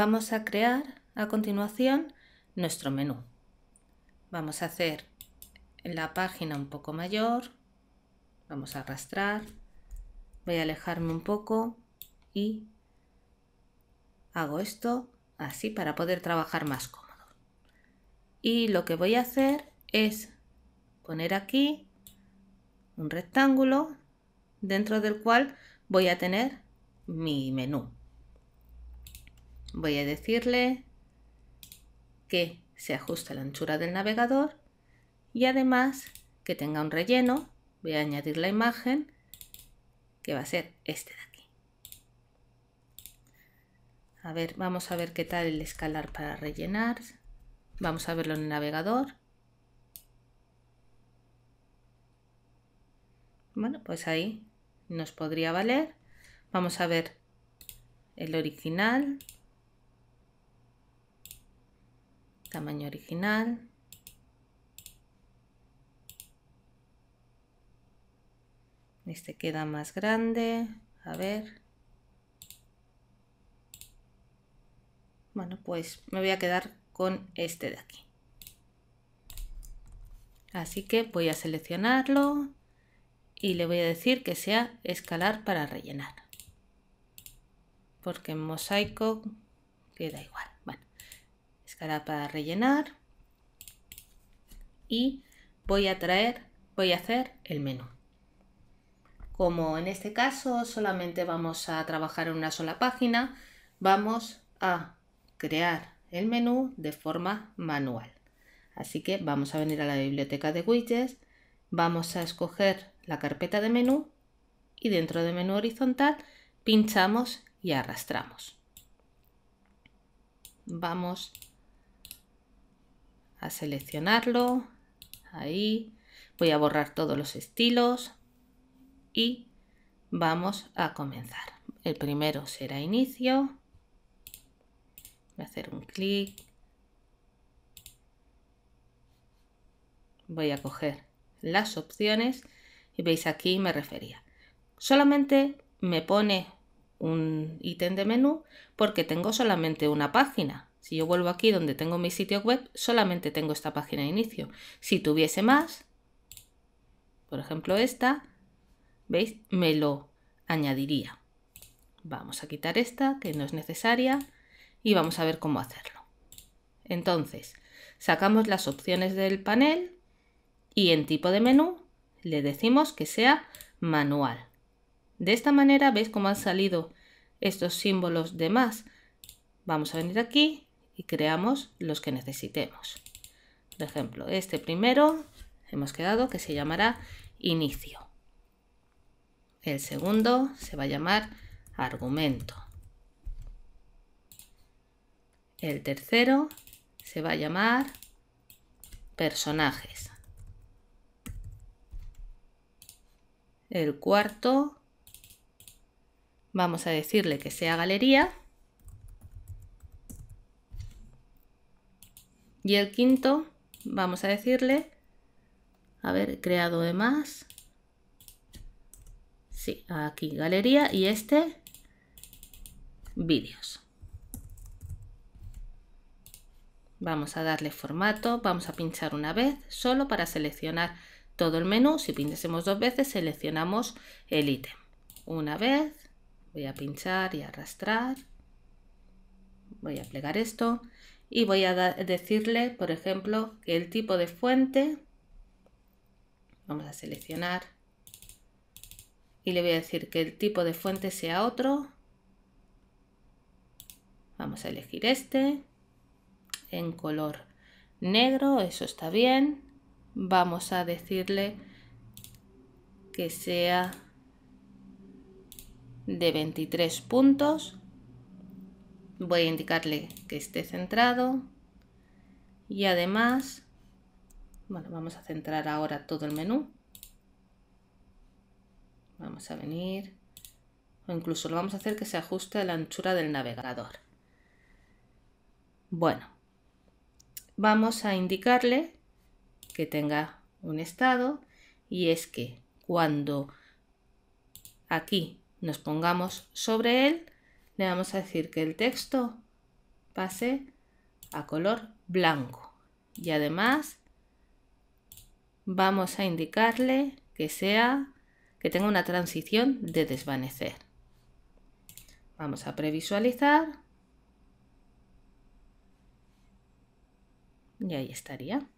vamos a crear a continuación nuestro menú. Vamos a hacer la página un poco mayor, vamos a arrastrar, voy a alejarme un poco y hago esto así para poder trabajar más cómodo. Y lo que voy a hacer es poner aquí un rectángulo dentro del cual voy a tener mi menú voy a decirle que se ajuste la anchura del navegador y además que tenga un relleno. Voy a añadir la imagen que va a ser este de aquí. A ver, vamos a ver qué tal el escalar para rellenar. Vamos a verlo en el navegador. Bueno, pues ahí nos podría valer. Vamos a ver el original, tamaño original. Este queda más grande. A ver. Bueno, pues me voy a quedar con este de aquí. Así que voy a seleccionarlo y le voy a decir que sea escalar para rellenar. Porque en mosaico queda igual para rellenar. Y voy a traer, voy a hacer el menú. Como en este caso solamente vamos a trabajar en una sola página, vamos a crear el menú de forma manual. Así que vamos a venir a la biblioteca de widgets, vamos a escoger la carpeta de menú y dentro de menú horizontal pinchamos y arrastramos. Vamos a seleccionarlo, ahí, voy a borrar todos los estilos y vamos a comenzar. El primero será inicio, voy a hacer un clic, voy a coger las opciones y veis aquí me refería. Solamente me pone un ítem de menú porque tengo solamente una página. Si yo vuelvo aquí donde tengo mi sitio web, solamente tengo esta página de inicio. Si tuviese más, por ejemplo esta, ¿veis? Me lo añadiría. Vamos a quitar esta, que no es necesaria, y vamos a ver cómo hacerlo. Entonces, sacamos las opciones del panel y en tipo de menú le decimos que sea manual. De esta manera, ¿veis cómo han salido estos símbolos de más? Vamos a venir aquí y creamos los que necesitemos. Por ejemplo, este primero hemos quedado que se llamará inicio. El segundo se va a llamar argumento. El tercero se va a llamar personajes. El cuarto vamos a decirle que sea galería Y el quinto, vamos a decirle, a ver, creado de más. Sí, aquí galería y este, vídeos. Vamos a darle formato, vamos a pinchar una vez solo para seleccionar todo el menú. Si pinchásemos dos veces seleccionamos el ítem. Una vez, voy a pinchar y arrastrar. Voy a plegar esto y voy a decirle, por ejemplo, que el tipo de fuente, vamos a seleccionar y le voy a decir que el tipo de fuente sea otro. Vamos a elegir este en color negro, eso está bien. Vamos a decirle que sea de 23 puntos voy a indicarle que esté centrado y además, bueno, vamos a centrar ahora todo el menú. Vamos a venir, o incluso lo vamos a hacer que se ajuste a la anchura del navegador. Bueno, vamos a indicarle que tenga un estado y es que cuando aquí nos pongamos sobre él, le vamos a decir que el texto pase a color blanco y además vamos a indicarle que sea que tenga una transición de desvanecer. Vamos a previsualizar y ahí estaría.